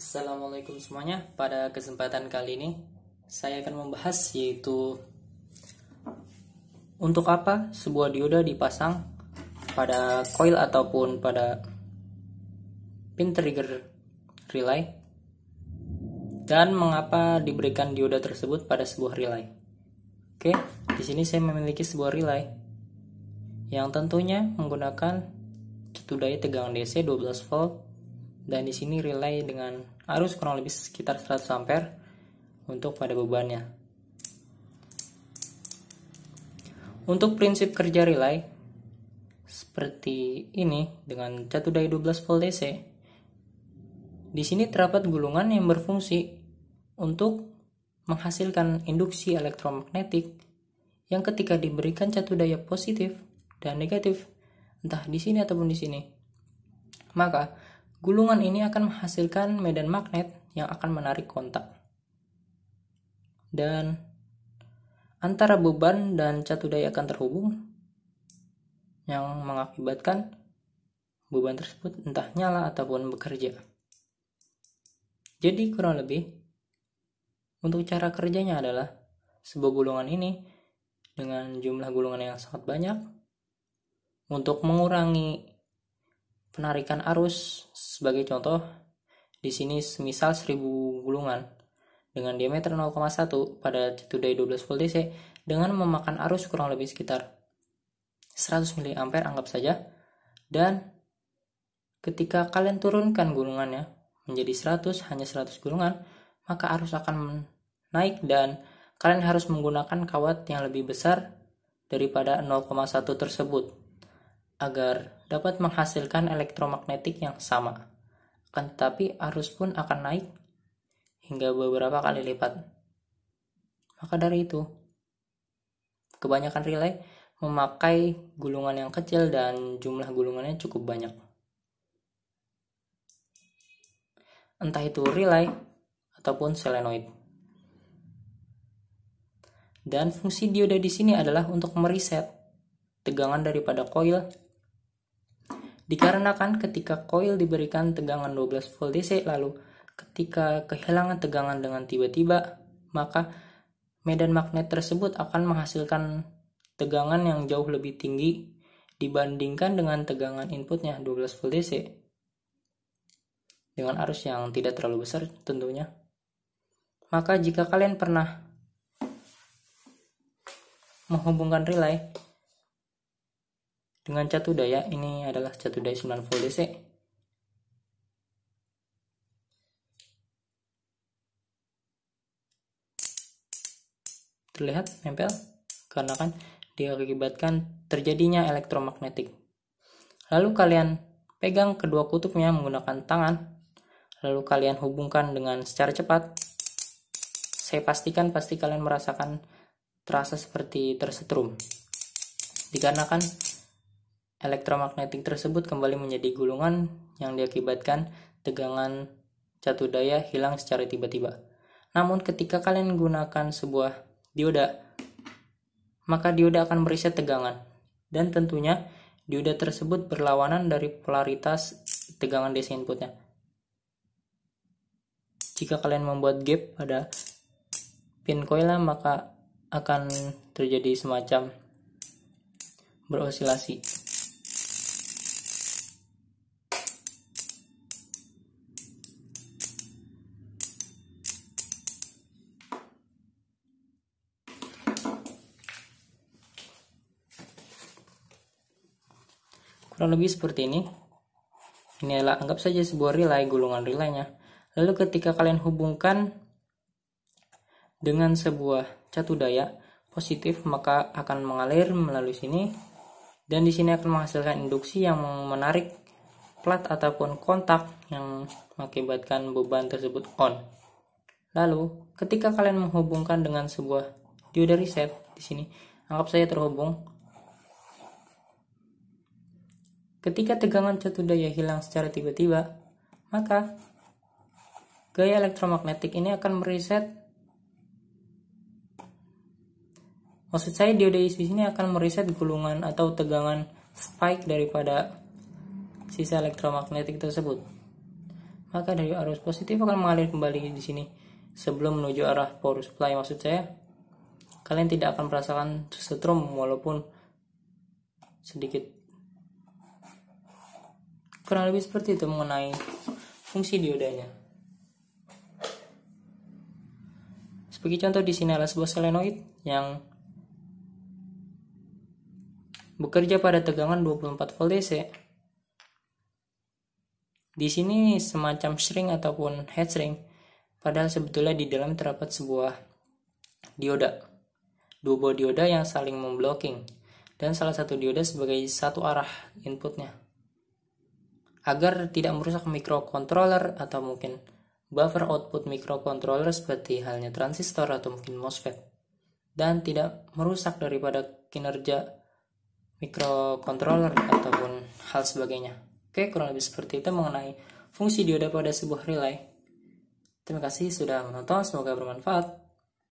Assalamualaikum semuanya. Pada kesempatan kali ini saya akan membahas yaitu untuk apa sebuah dioda dipasang pada coil ataupun pada pin trigger relay dan mengapa diberikan dioda tersebut pada sebuah relay. Oke, di sini saya memiliki sebuah relay yang tentunya menggunakan daya tegangan DC 12 volt dan di sini relay dengan arus kurang lebih sekitar 100 ampere untuk pada bebannya. Untuk prinsip kerja relay seperti ini dengan catu daya 12 volt DC. Di sini terdapat gulungan yang berfungsi untuk menghasilkan induksi elektromagnetik yang ketika diberikan catu daya positif dan negatif entah di sini ataupun di sini. Maka Gulungan ini akan menghasilkan medan magnet yang akan menarik kontak. Dan antara beban dan catu daya akan terhubung yang mengakibatkan beban tersebut entah nyala ataupun bekerja. Jadi kurang lebih untuk cara kerjanya adalah sebuah gulungan ini dengan jumlah gulungan yang sangat banyak untuk mengurangi penarikan arus. Sebagai contoh, di sini semisal 1000 gulungan dengan diameter 0,1 pada cetudai 12 volt DC dengan memakan arus kurang lebih sekitar 100 mA anggap saja dan ketika kalian turunkan gulungannya menjadi 100 hanya 100 gulungan maka arus akan naik dan kalian harus menggunakan kawat yang lebih besar daripada 0,1 tersebut agar dapat menghasilkan elektromagnetik yang sama. Akan tetapi arus pun akan naik hingga beberapa kali lipat. Maka dari itu, kebanyakan relay memakai gulungan yang kecil dan jumlah gulungannya cukup banyak. Entah itu relay ataupun selenoid. Dan fungsi dioda di sini adalah untuk meriset tegangan daripada koil Dikarenakan ketika koil diberikan tegangan 12 volt DC lalu ketika kehilangan tegangan dengan tiba-tiba, maka medan magnet tersebut akan menghasilkan tegangan yang jauh lebih tinggi dibandingkan dengan tegangan inputnya 12 volt DC. Dengan arus yang tidak terlalu besar tentunya. Maka jika kalian pernah menghubungkan relay dengan catu daya ini adalah catu catudaya volt DC terlihat nempel karena kan diakibatkan terjadinya elektromagnetik lalu kalian pegang kedua kutubnya menggunakan tangan lalu kalian hubungkan dengan secara cepat saya pastikan pasti kalian merasakan terasa seperti tersetrum dikarenakan elektromagnetik tersebut kembali menjadi gulungan yang diakibatkan tegangan catu daya hilang secara tiba-tiba. Namun ketika kalian gunakan sebuah dioda, maka dioda akan meriset tegangan. Dan tentunya dioda tersebut berlawanan dari polaritas tegangan DC inputnya. Jika kalian membuat gap pada pin coilnya maka akan terjadi semacam berosilasi. Kurang lebih seperti ini. Ini adalah anggap saja sebuah relay, gulungan relaynya. Lalu ketika kalian hubungkan dengan sebuah catu daya positif, maka akan mengalir melalui sini. Dan di sini akan menghasilkan induksi yang menarik plat ataupun kontak yang mengakibatkan beban tersebut on. Lalu, ketika kalian menghubungkan dengan sebuah dioda reset di sini, anggap saya terhubung Ketika tegangan daya hilang secara tiba-tiba, maka gaya elektromagnetik ini akan mereset Maksud saya dioda di sini akan mereset gulungan atau tegangan spike daripada sisa elektromagnetik tersebut. Maka dari arus positif akan mengalir kembali di sini sebelum menuju arah power supply maksud saya. Kalian tidak akan merasakan setrum walaupun sedikit kurang lebih seperti itu mengenai fungsi diodanya sebagai contoh di sini adalah sebuah solenoid yang bekerja pada tegangan 24 volt DC di sini semacam string ataupun head string padahal sebetulnya di dalam terdapat sebuah dioda dua buah dioda yang saling memblocking dan salah satu dioda sebagai satu arah inputnya agar tidak merusak microcontroller atau mungkin buffer output microcontroller seperti halnya transistor atau mungkin MOSFET dan tidak merusak daripada kinerja microcontroller ataupun hal sebagainya. Oke, kurang lebih seperti itu mengenai fungsi dioda pada sebuah relay. Terima kasih sudah menonton, semoga bermanfaat.